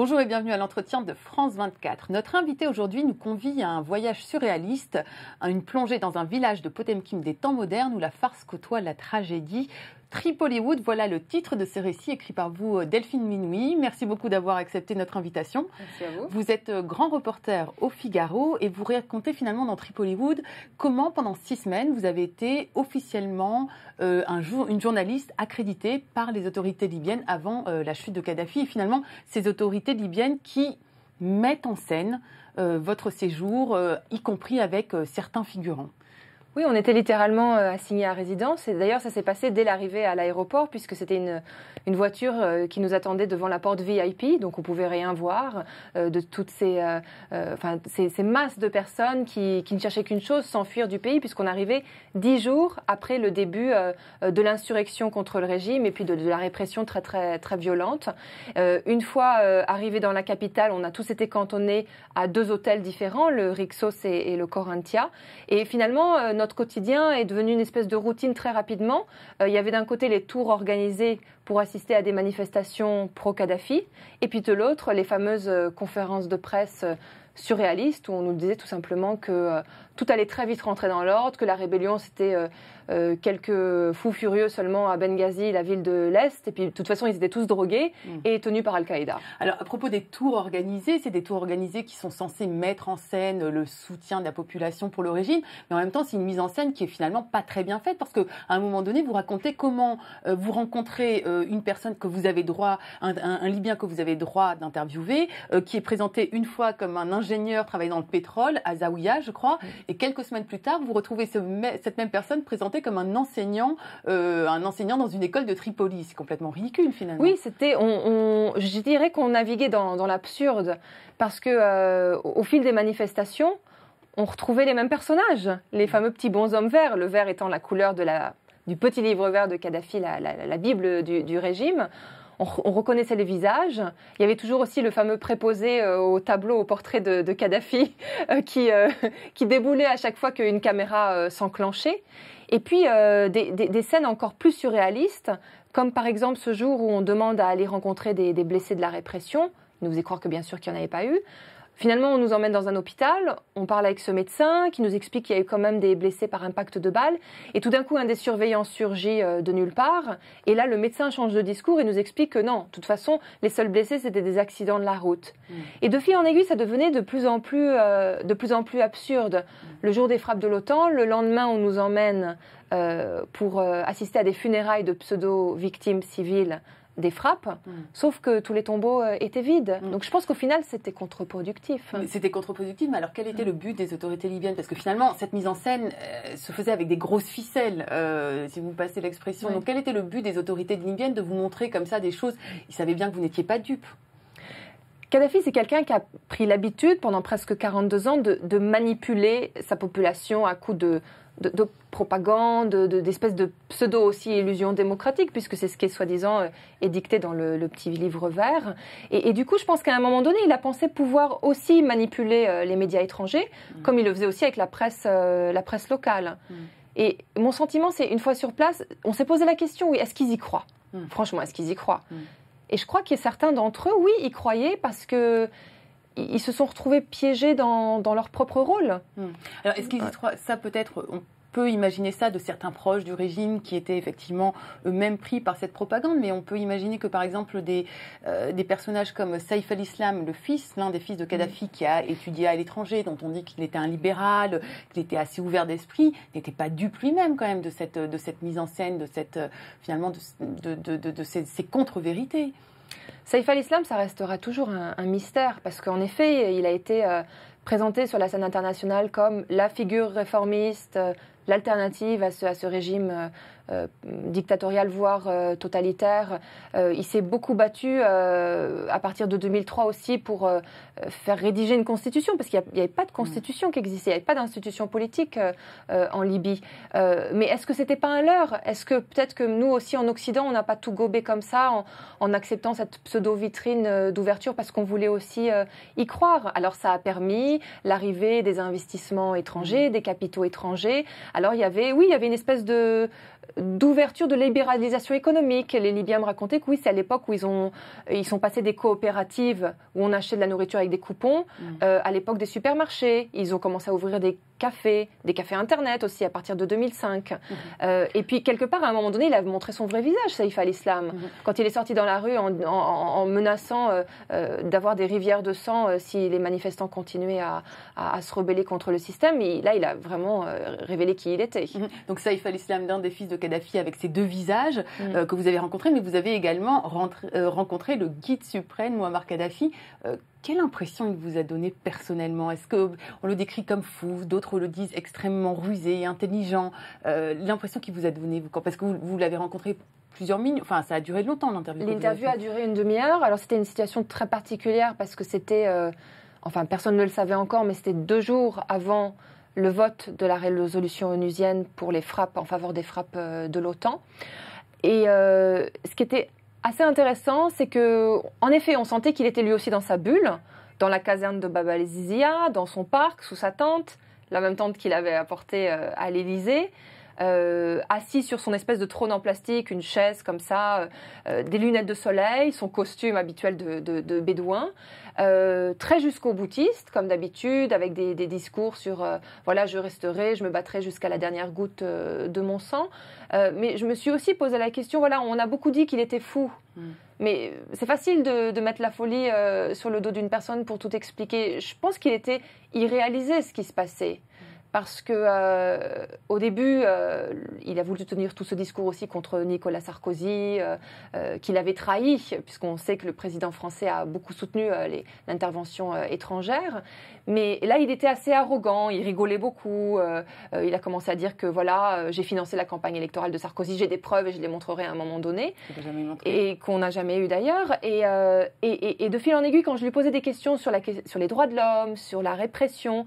Bonjour et bienvenue à l'entretien de France 24. Notre invité aujourd'hui nous convie à un voyage surréaliste, à une plongée dans un village de Potemkin des temps modernes où la farce côtoie la tragédie. Tripoliwood, voilà le titre de ce récit écrit par vous, euh, Delphine Minoui. Merci beaucoup d'avoir accepté notre invitation. Merci à vous. Vous êtes euh, grand reporter au Figaro et vous racontez finalement dans Tripoliwood comment, pendant six semaines, vous avez été officiellement euh, une journaliste accréditée par les autorités libyennes avant la chute de Kadhafi. Et finalement, ces autorités libyennes qui mettent en scène votre séjour, y compris avec certains figurants. Oui, on était littéralement euh, assigné à résidence. Et d'ailleurs, ça s'est passé dès l'arrivée à l'aéroport, puisque c'était une, une, voiture euh, qui nous attendait devant la porte VIP. Donc, on pouvait rien voir euh, de toutes ces, enfin, ces, masses de personnes qui, ne cherchaient qu'une chose, s'enfuir du pays, puisqu'on arrivait dix jours après le début de l'insurrection contre le régime et puis de, la répression très, très, très violente. une fois arrivés dans la capitale, on a tous été cantonnés à deux hôtels différents, le Rixos et, et le Corinthia. Et finalement, notre quotidien est devenu une espèce de routine très rapidement. Euh, il y avait d'un côté les tours organisées pour assister à des manifestations pro-Kadhafi, et puis de l'autre les fameuses euh, conférences de presse euh, surréalistes où on nous disait tout simplement que tout allait très vite rentrer dans l'ordre, que la rébellion c'était euh, quelques fous furieux seulement à Benghazi, la ville de l'Est. Et puis, de toute façon, ils étaient tous drogués mm. et tenus par Al-Qaïda. Alors, à propos des tours organisés, c'est des tours organisés qui sont censés mettre en scène le soutien de la population pour le régime. Mais en même temps, c'est une mise en scène qui est finalement pas très bien faite parce qu'à un moment donné, vous racontez comment euh, vous rencontrez euh, une personne que vous avez droit, un, Libyen que vous avez droit d'interviewer, qui est présenté une fois comme un ingénieur travaillant dans le pétrole, à Zawiya, je crois. Mm. Et quelques semaines plus tard, vous retrouvez cette même personne présentée comme un enseignant, euh, un enseignant dans une école de Tripoli. C'est complètement ridicule finalement. Oui, c'était, je dirais qu'on naviguait dans, l'absurde parce que euh, au fil des manifestations, on retrouvait les mêmes personnages, les fameux petits bonshommes verts, le vert étant la couleur de la, du petit livre vert de Kadhafi, la, la, Bible du, du régime on, reconnaissait les visages. Il y avait toujours aussi le fameux préposé euh, au tableau, au portrait de, Kadhafi, euh, euh, qui, déboulait à chaque fois qu'une caméra s'enclenchait. Et puis des, scènes encore plus surréalistes, comme par exemple ce jour où on demande à aller rencontrer des, des blessés de la répression, il nous faisait croire que bien sûr qu'il n'y en avait pas eu. Finalement, on nous emmène dans un hôpital, on parle avec ce médecin qui nous explique qu'il y a eu quand même des blessés par impact de balles, et tout d'un coup, un des surveillants surgit euh, de nulle part, et là, le médecin change de discours et nous explique que non, de toute façon, les seuls blessés, c'était des accidents de la route. Mm. Et de fil en aiguille, ça devenait de plus en plus, euh, de plus, en plus absurde. Mm. Le jour des frappes de l'OTAN, le lendemain, on nous emmène euh, pour assister à des funérailles de pseudo-victimes civiles des frappes, mm. sauf que tous les tombeaux euh, étaient vides. Mm. Donc je pense qu'au final, c'était contre-productif. C'était contre-productif, mais alors quel était le but des autorités libyennes Parce que finalement, cette mise en scène euh, se faisait avec des grosses ficelles, euh, si vous passez l'expression. Donc quel était le but des autorités libyennes de vous montrer comme ça des choses Ils savaient bien que vous n'étiez pas dupes. Kadhafi, c'est quelqu'un qui a pris l'habitude pendant presque 42 ans de, de manipuler sa population à coup de, de, propagande, d'espèces de, pseudo aussi illusion démocratique, puisque c'est ce qui est soi-disant édicté euh, dans le, petit livre vert. Et, du coup, je pense qu'à un moment donné, il a pensé pouvoir aussi manipuler euh, les médias étrangers, mm. comme il le faisait aussi avec la presse, euh, la presse locale. Mm. Et mon sentiment, c'est une fois sur place, on s'est posé la question, oui, est-ce qu'ils y croient mm. Franchement, est-ce qu'ils y croient Et je crois qu'il y a certains d'entre eux, oui, y croyaient parce que ils se sont retrouvés piégés dans, dans leur propre rôle. Hmm. Alors, est-ce qu'ils croient Ça, peut-être, on peut imaginer ça de certains proches du régime qui étaient effectivement eux-mêmes pris par cette propagande, mais on peut imaginer que par exemple des, euh, des personnages comme Saif al-Islam, le fils, l'un des fils de Kadhafi hmm. qui a étudié à l'étranger, dont on dit qu'il était un libéral, qu'il était assez ouvert d'esprit, n'était pas dupe lui-même quand même de cette, de cette mise en scène, de cette, euh, finalement de, de, ces, ces contre-vérités. Saïf al-Islam, ça restera toujours un, mystère, parce qu'en effet, il a été euh, présenté sur la scène internationale comme la figure réformiste, euh, l'alternative à ce régime euh, euh, dictatorial, voire euh, totalitaire. Euh, il s'est beaucoup battu à partir de 2003 aussi pour faire rédiger une constitution, parce qu'il n'y avait pas de constitution mm. qui existait, il n'y avait pas d'institution politique en Libye. mais est-ce que c'était pas un leurre Est-ce que peut-être que nous aussi en Occident, on n'a pas tout gobé comme ça en acceptant cette pseudo-vitrine d'ouverture parce qu'on voulait aussi y croire Alors ça a permis l'arrivée des investissements étrangers, mm. des capitaux étrangers. Alors il y avait, oui, il y avait une espèce de, d'ouverture de libéralisation économique. Les Libyens me racontaient que oui, c'est à l'époque où ils, ont, ils sont passés des coopératives où on achetait de la nourriture avec des coupons, mm. euh, à l'époque des supermarchés. Ils ont commencé à ouvrir des cafés, des cafés Internet aussi à partir de 2005. Mm. Euh, et puis, quelque part, à un moment donné, il a montré son vrai visage, Saïf al-Islam, mm. quand il est sorti dans la rue en, menaçant euh, d'avoir des rivières de sang si les manifestants continuaient à, à, se rebeller contre le système. là, il a vraiment révélé qui il était. Donc, Saïf al-Islam, d'un des fils de Kadhafi avec ses deux visages euh, que vous avez rencontrés, mais vous avez également euh, rencontré le guide suprême Muammar Kadhafi. Euh, quelle impression il vous a donné personnellement Est-ce que on le décrit comme fou, d'autres le disent extrêmement rusé, intelligent L'impression qu'il vous a donnée, parce que vous, l'avez rencontré plusieurs minutes, enfin ça a duré longtemps l'interview. L'interview a duré une demi-heure. Alors c'était une situation très particulière parce que c'était, enfin personne ne le savait encore, mais c'était deux jours avant le vote de la résolution onusienne pour les frappes en faveur des frappes euh, de l'OTAN. Et euh, ce qui était assez intéressant, c'est que, en effet, on sentait qu'il était lui aussi dans sa bulle, dans la caserne de al Zizia, dans son parc, sous sa tente, la même tente qu'il avait apportée euh, à l'Élysée. Euh, assis sur son espèce de trône en plastique, une chaise comme ça, euh, euh, des lunettes de soleil, son costume habituel de, bédouin, très jusqu'au boutiste, comme d'habitude, avec des, discours sur voilà, je resterai, je me battrai jusqu'à la dernière goutte de mon sang. mais je me suis aussi posé la question voilà, on a beaucoup dit qu'il était fou. Mm. Mais c'est facile de, de, mettre la folie sur le dos d'une personne pour tout expliquer. Je pense qu'il était irréalisé ce qui se passait parce que euh, au début, euh, il a voulu tenir tout ce discours aussi contre Nicolas Sarkozy, euh, qu'il avait trahi, puisqu'on sait que le président français a beaucoup soutenu l'intervention étrangère. Mais là, il était assez arrogant, il rigolait beaucoup. il a commencé à dire que voilà, j'ai financé la campagne électorale de Sarkozy, j'ai des preuves et je les montrerai à un moment donné, et qu'on n'a jamais eu d'ailleurs. Et, de fil en aiguille, quand je lui posais des questions sur les droits de l'homme, sur la répression,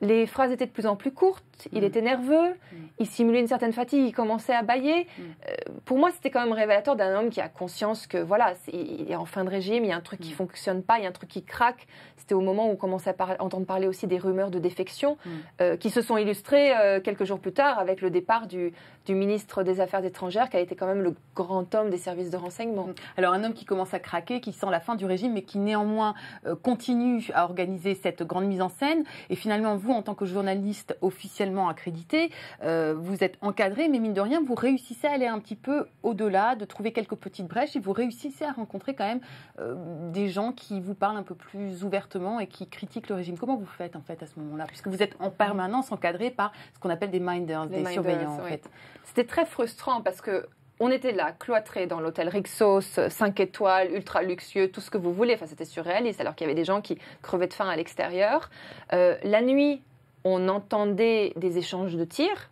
les phrases étaient de plus en plus courtes, il mm. était nerveux, mm. il simulait une certaine fatigue, il commençait à bailler. Mm. Euh, pour moi, c'était quand même révélateur d'un homme qui a conscience que voilà, est, il est en fin de régime, il y a un truc qui mm. fonctionne pas, il y a un truc qui craque. C'était au moment où on commençait à entendre parler aussi des rumeurs de défection mm. euh, qui se sont illustrées euh, quelques jours plus tard avec le départ du, du, ministre des Affaires étrangères qui a été quand même le grand homme des services de renseignement. Mm. Alors un homme qui commence à craquer, qui sent la fin du régime, mais qui néanmoins euh, continue à organiser cette grande mise en scène. Et finalement, vous, en tant que journaliste officiellement accrédité, vous êtes encadré, mais mine de rien, vous réussissez à aller un petit peu au-delà, de trouver quelques petites brèches et vous réussissez à rencontrer quand même euh, des gens qui vous parlent un peu plus ouvertement et qui critiquent le régime. Comment vous faites en fait à ce moment-là Puisque vous êtes en permanence encadré par ce qu'on appelle des minders, des surveillants en fait. C'était très frustrant parce que on était là, cloîtrés dans l'hôtel Rixos, 5 étoiles, ultra luxueux, tout ce que vous voulez. Enfin, c'était surréaliste, alors qu'il y avait des gens qui crevaient de faim à l'extérieur. Euh, la nuit, on entendait des échanges de tirs.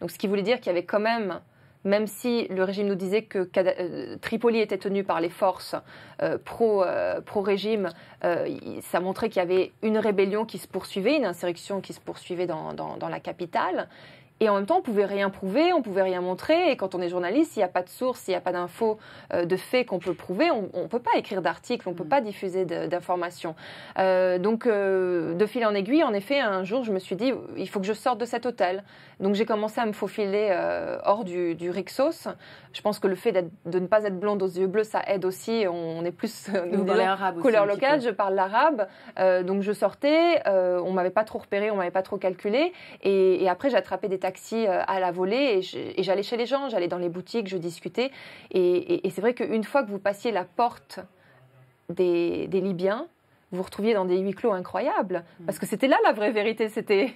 Donc, ce qui voulait dire qu'il y avait quand même même si le régime nous disait que euh, Tripoli était tenu par les forces euh, euh, pro-régime, ça montrait qu'il y avait une rébellion qui se poursuivait, une insurrection qui se poursuivait dans la capitale. Et en même temps, on pouvait rien prouver, on pouvait rien montrer. Et quand on est journaliste, il n'y a pas de source, il n'y a pas d'infos, euh, de faits qu'on peut prouver, on ne peut pas écrire d'articles, on ne peut mm. pas diffuser d'informations. Euh, donc, euh, de fil en aiguille, en effet, un jour, je me suis dit, il faut que je sorte de cet hôtel. Donc, j'ai commencé à me faufiler hors du, du, Rixos. Je pense que le fait de ne pas être blonde aux yeux bleus, ça aide aussi. On est plus couleur locale. Je parle l'arabe, donc je sortais. on m'avait pas trop repéré, on m'avait pas trop calculé. Et, après, j'ai attrapé des taxis taxi euh, à la volée et j'allais chez les gens, j'allais dans les boutiques, je discutais. Et, c'est vrai qu'une fois que vous passiez la porte des, Libyens, vous vous retrouviez dans des huis clos incroyables. Mm. Parce que c'était là la vraie vérité, c'était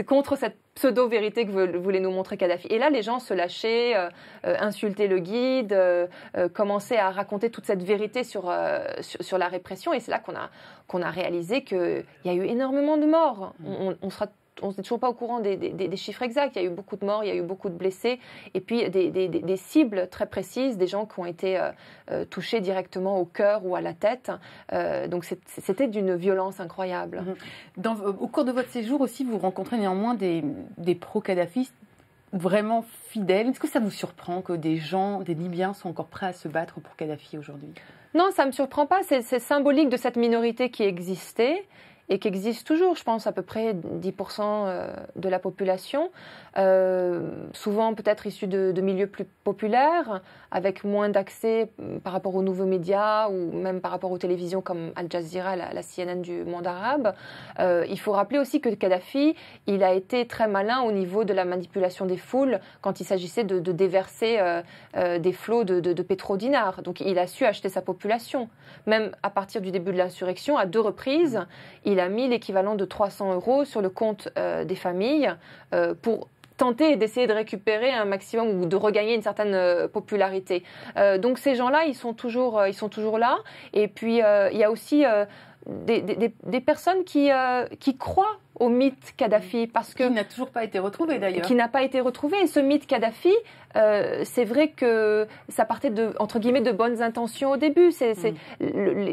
mm. contre cette pseudo-vérité que voulait nous montrer Kadhafi. Et là, les gens se lâchaient, euh, euh, insultaient le guide, commençaient à raconter toute cette vérité sur, sur, la répression. Et c'est là qu'on a, qu'on a réalisé qu'il y a eu énormément de morts. Mm. On, on on n'est toujours pas au courant des, chiffres exacts. Il y a eu beaucoup de morts, il y a eu beaucoup de blessés, et puis des, cibles très précises, des gens qui ont été euh, euh, touchés directement au cœur ou à la tête. Euh, donc c'était d'une violence incroyable. Mmh. au cours de votre séjour aussi, vous rencontrez néanmoins des, des pro-Kadhafistes vraiment fidèles. Est-ce que ça vous surprend que des gens, des Libyens, soient encore prêts à se battre pour Kadhafi aujourd'hui Non, ça ne me surprend pas. C'est symbolique de cette minorité qui existait et qui existe toujours, je pense, à peu près 10% euh, de la population, euh, souvent peut-être issus de, milieux plus populaires, avec moins d'accès mm, par rapport aux nouveaux médias ou même par rapport aux télévisions comme Al Jazeera, la, CNN du monde arabe. Euh, il faut rappeler aussi que Kadhafi, il a été très malin au niveau de la manipulation des foules quand il s'agissait de, déverser des flots de, de, de Donc il a su acheter sa population. Même à partir du début de l'insurrection, à deux reprises, il a a mis l'équivalent de 300 euros sur le compte euh, des familles euh, pour tenter d'essayer de récupérer un maximum ou de regagner une certaine euh, popularité. donc ces gens-là, ils sont toujours, ils sont toujours là. Et puis il y a aussi des, personnes qui, qui croient au mythe Kadhafi parce que qui n'a toujours pas été retrouvé d'ailleurs qui n'a pas été retrouvé et ce mythe Kadhafi euh, c'est vrai que ça partait de, entre guillemets, de bonnes intentions au début. C'est, mm.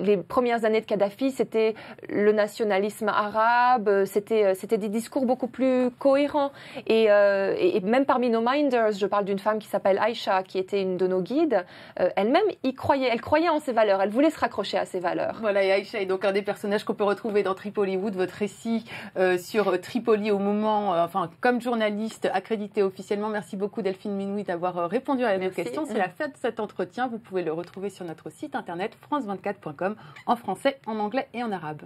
les premières années de Kadhafi, c'était le nationalisme arabe, euh, c'était, euh, c'était des discours beaucoup plus cohérents. Et, et, même parmi nos minders, je parle d'une femme qui s'appelle Aïcha, qui était une de nos guides, elle-même y croyait, elle croyait en ses valeurs, elle voulait se raccrocher à ses valeurs. Voilà, et Aïcha est donc un des personnages qu'on peut retrouver dans Tripoli, Wood votre récit sur Tripoli au moment, enfin, comme journaliste accrédité officiellement. Merci beaucoup Delphine Minuit d'avoir euh, répondu à nos questions. C'est la fin de cet entretien. Vous pouvez le retrouver sur notre site internet france24.com en français, en anglais et en arabe.